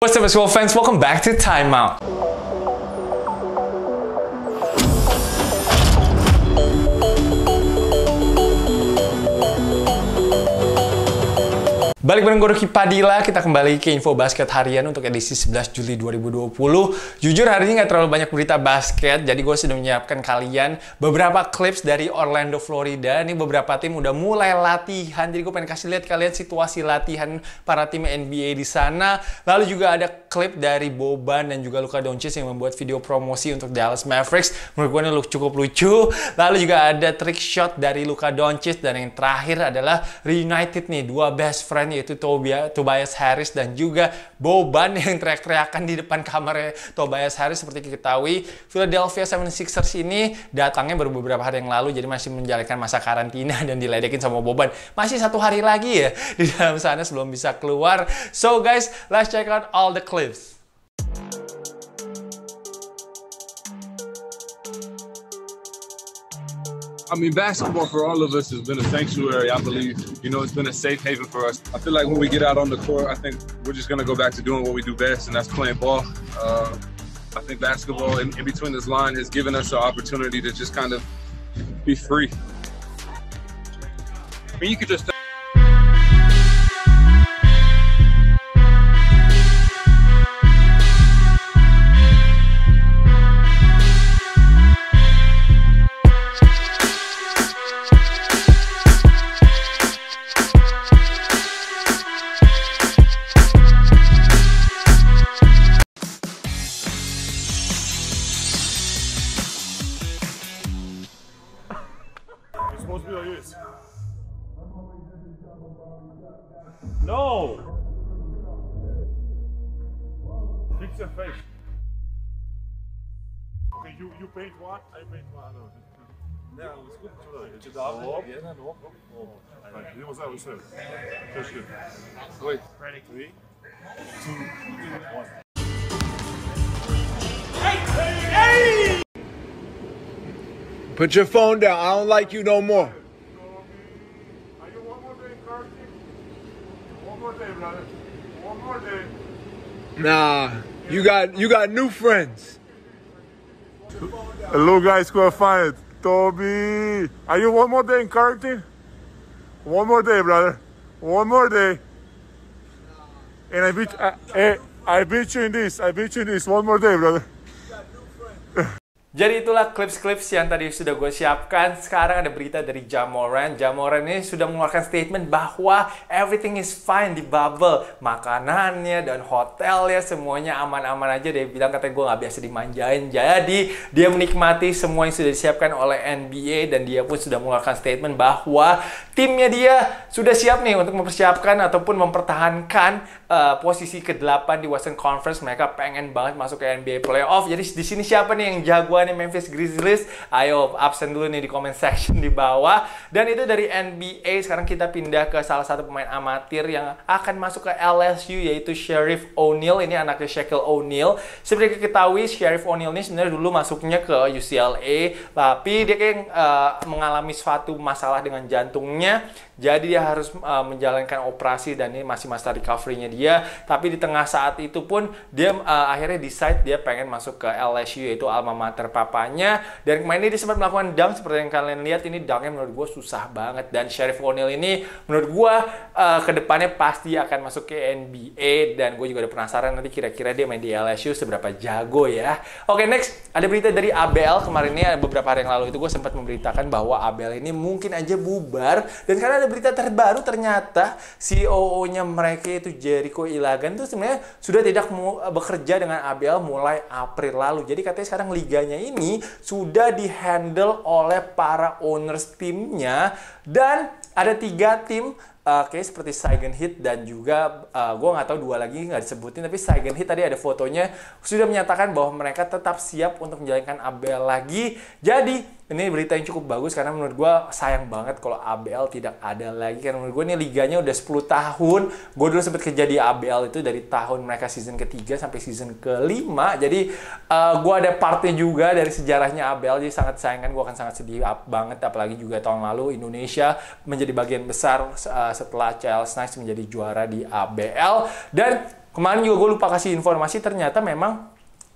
What's up, as well, fans? Welcome back to Timeout. Balik bareng gue Ruki Padilla, kita kembali ke info basket harian untuk edisi 11 Juli 2020. Jujur hari ini nggak terlalu banyak berita basket, jadi gue sudah menyiapkan kalian beberapa clips dari Orlando, Florida. Ini beberapa tim udah mulai latihan, jadi gue pengen kasih lihat kalian situasi latihan para tim NBA di sana. Lalu juga ada klip dari Boban dan juga Luka Doncic yang membuat video promosi untuk Dallas Mavericks. Menurut gue ini cukup lucu. Lalu juga ada trick shot dari Luka Doncic dan yang terakhir adalah reunited nih dua best friend yaitu Tobia, Tobias Harris dan juga Boban yang teriak-teriakan di depan kamarnya Tobias Harris seperti diketahui Philadelphia 76ers ini datangnya baru beberapa hari yang lalu jadi masih menjalankan masa karantina dan diledekin sama Boban. Masih satu hari lagi ya di dalam sana sebelum bisa keluar. So guys, let's check out all the clips. lives. I mean, basketball for all of us has been a sanctuary, I believe. You know, it's been a safe haven for us. I feel like when we get out on the court, I think we're just going to go back to doing what we do best, and that's playing ball. Uh, I think basketball in, in between this line has given us the opportunity to just kind of be free. I mean, you could just. No! Fix your face. Okay, you, you paint one, I paint one. Yeah, oh. Ready. Three, two, one. Hey! Hey! Put your phone down. I don't like you no more. Nah, you got you got new friends. Hello guys, qualified. Toby, are you one more day in karting? One more day, brother. One more day. And I beat, I, eh, I beat you in this. I beat you in this. One more day, brother. Jadi itulah clips-clips yang tadi sudah gue siapkan. Sekarang ada berita dari Jamoran. Jamoran ini sudah mengeluarkan statement bahwa everything is fine di bubble. Makanannya dan hotelnya semuanya aman-aman aja. Dia bilang katanya gue nggak biasa dimanjain. Jadi dia menikmati semua yang sudah disiapkan oleh NBA dan dia pun sudah mengeluarkan statement bahwa timnya dia sudah siap nih untuk mempersiapkan ataupun mempertahankan uh, posisi ke-8 di Western Conference. Mereka pengen banget masuk ke NBA playoff. Jadi di sini siapa nih yang jagoan nih Memphis Grizzlies? Ayo absen dulu nih di comment section di bawah. Dan itu dari NBA. Sekarang kita pindah ke salah satu pemain amatir yang akan masuk ke LSU yaitu Sheriff O'Neal. Ini anaknya Shaquille O'Neal. Seperti kita ketahui Sheriff O'Neal ini sebenarnya dulu masuknya ke UCLA, tapi dia kayak uh, mengalami suatu masalah dengan jantungnya. Jadi dia harus uh, menjalankan operasi dan ini masih masa recovery-nya dia. Tapi di tengah saat itu pun dia uh, akhirnya decide dia pengen masuk ke LSU yaitu alma mater papanya dan kemarin dia sempat melakukan dunk seperti yang kalian lihat ini dunknya menurut gue susah banget dan Sheriff O'Neal ini menurut gue uh, kedepannya pasti akan masuk ke NBA dan gue juga ada penasaran nanti kira-kira dia main di LSU seberapa jago ya oke okay, next ada berita dari ABL kemarin ini eh, beberapa hari yang lalu itu gue sempat memberitakan bahwa ABL ini mungkin aja bubar dan karena ada berita terbaru ternyata ceo nya mereka itu Jericho Ilagan tuh sebenarnya sudah tidak eh, bekerja dengan ABL mulai April lalu jadi katanya sekarang liganya ini sudah dihandle oleh para owners timnya dan ada tiga tim uh, seperti Saigon Hit dan juga uh, eh, gue nggak tahu dua lagi nggak disebutin tapi Saigon Hit tadi ada fotonya sudah menyatakan bahwa mereka tetap siap untuk menjalankan ABL lagi jadi ini berita yang cukup bagus karena menurut gue sayang banget kalau ABL tidak ada lagi karena menurut gue ini liganya udah 10 tahun gue dulu sempat kerja di ABL itu dari tahun mereka season ketiga sampai season kelima jadi uh, eh, gue ada partnya juga dari sejarahnya ABL jadi sangat sayang kan gue akan sangat sedih banget apalagi juga tahun lalu Indonesia menjadi bagian besar uh, setelah Charles Nice menjadi juara di ABL dan kemarin juga gue lupa kasih informasi ternyata memang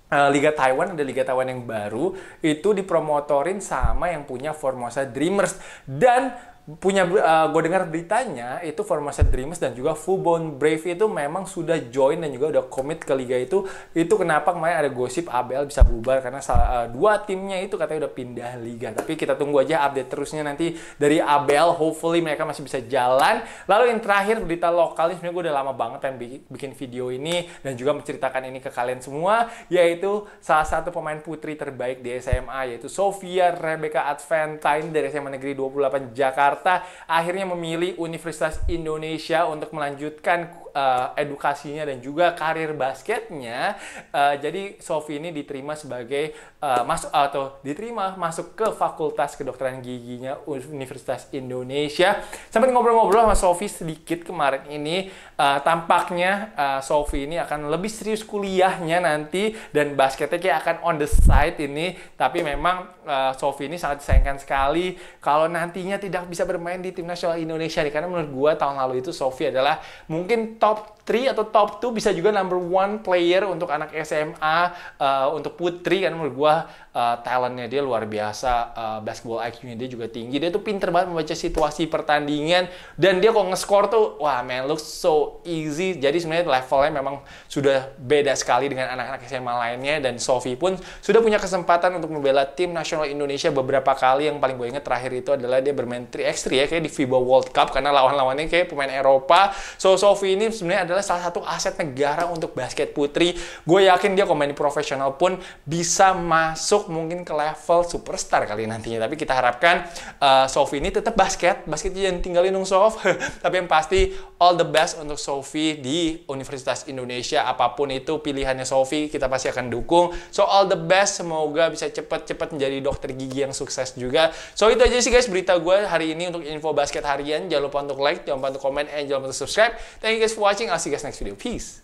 eh, Liga Taiwan ada Liga Taiwan yang baru itu dipromotorin sama yang punya Formosa Dreamers dan punya uh, eh, gue dengar beritanya itu Formosa Dreamers dan juga Fubon Brave itu memang sudah join dan juga udah komit ke liga itu itu kenapa kemarin ada gosip ABL bisa bubar karena salah, uh, dua timnya itu katanya udah pindah liga tapi kita tunggu aja update terusnya nanti dari ABL hopefully mereka masih bisa jalan lalu yang terakhir berita lokal ini sebenarnya gue udah lama banget yang bikin video ini dan juga menceritakan ini ke kalian semua yaitu salah satu pemain putri terbaik di SMA yaitu Sofia Rebecca Adventine dari SMA Negeri 28 Jakarta Jakarta akhirnya memilih Universitas Indonesia untuk melanjutkan uh, edukasinya dan juga karir basketnya. Uh, jadi Sofi ini diterima sebagai uh, eh, masuk atau diterima masuk ke Fakultas Kedokteran Giginya Universitas Indonesia. Sampai ngobrol-ngobrol sama Sofi sedikit kemarin ini, uh, tampaknya uh, Sofi ini akan lebih serius kuliahnya nanti dan basketnya kayak akan on the side ini. Tapi memang uh, Sofi ini sangat disayangkan sekali kalau nantinya tidak bisa bermain di tim nasional Indonesia karena menurut gue tahun lalu itu Sofi adalah mungkin top 3 atau top 2 bisa juga number one player untuk anak SMA uh, eh, untuk Putri kan menurut gua uh, talentnya dia luar biasa uh, basketball IQ-nya dia juga tinggi dia tuh pinter banget membaca situasi pertandingan dan dia kok nge-score tuh wah man looks so easy jadi sebenarnya levelnya memang sudah beda sekali dengan anak-anak SMA lainnya dan Sofi pun sudah punya kesempatan untuk membela tim nasional Indonesia beberapa kali yang paling gue inget terakhir itu adalah dia bermain 3x3 ya kayak di FIBA World Cup karena lawan-lawannya kayak pemain Eropa so Sofi ini sebenarnya adalah salah satu aset negara untuk basket putri. Gue yakin dia komedi profesional pun bisa masuk mungkin ke level superstar kali nantinya. Tapi kita harapkan uh, eh, Sofi ini tetap basket, basket jangan tinggalin dong Sof. Tapi yang pasti all the best untuk Sofi di Universitas Indonesia apapun itu pilihannya Sofi kita pasti akan dukung. So all the best semoga bisa cepat-cepat menjadi dokter gigi yang sukses juga. So itu aja sih guys berita gue hari ini untuk info basket harian. Jangan lupa untuk like, jangan lupa untuk komen, and jangan lupa untuk subscribe. Thank you guys for watching. I'll see you guys next video. Peace.